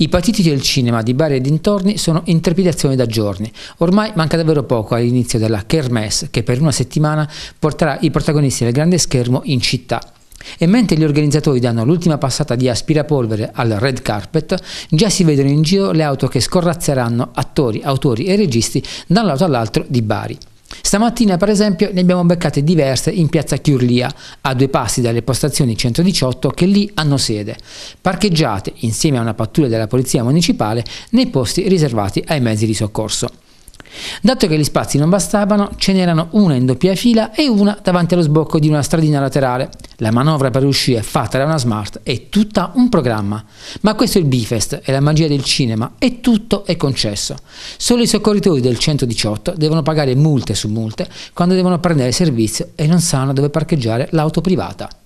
I patiti del cinema di Bari e dintorni sono in trepidazione da giorni. Ormai manca davvero poco all'inizio della Kermesse, che per una settimana porterà i protagonisti del grande schermo in città. E mentre gli organizzatori danno l'ultima passata di aspirapolvere al red carpet, già si vedono in giro le auto che scorrazzeranno attori, autori e registi da un lato all'altro di Bari. Stamattina, per esempio, ne abbiamo beccate diverse in piazza Chiurlia, a due passi dalle postazioni 118 che lì hanno sede, parcheggiate insieme a una pattuglia della polizia municipale nei posti riservati ai mezzi di soccorso. Dato che gli spazi non bastavano, ce n'erano una in doppia fila e una davanti allo sbocco di una stradina laterale, la manovra per uscire fatta da una smart è tutta un programma. Ma questo è il Bifest, è la magia del cinema e tutto è concesso. Solo i soccorritori del 118 devono pagare multe su multe quando devono prendere servizio e non sanno dove parcheggiare l'auto privata.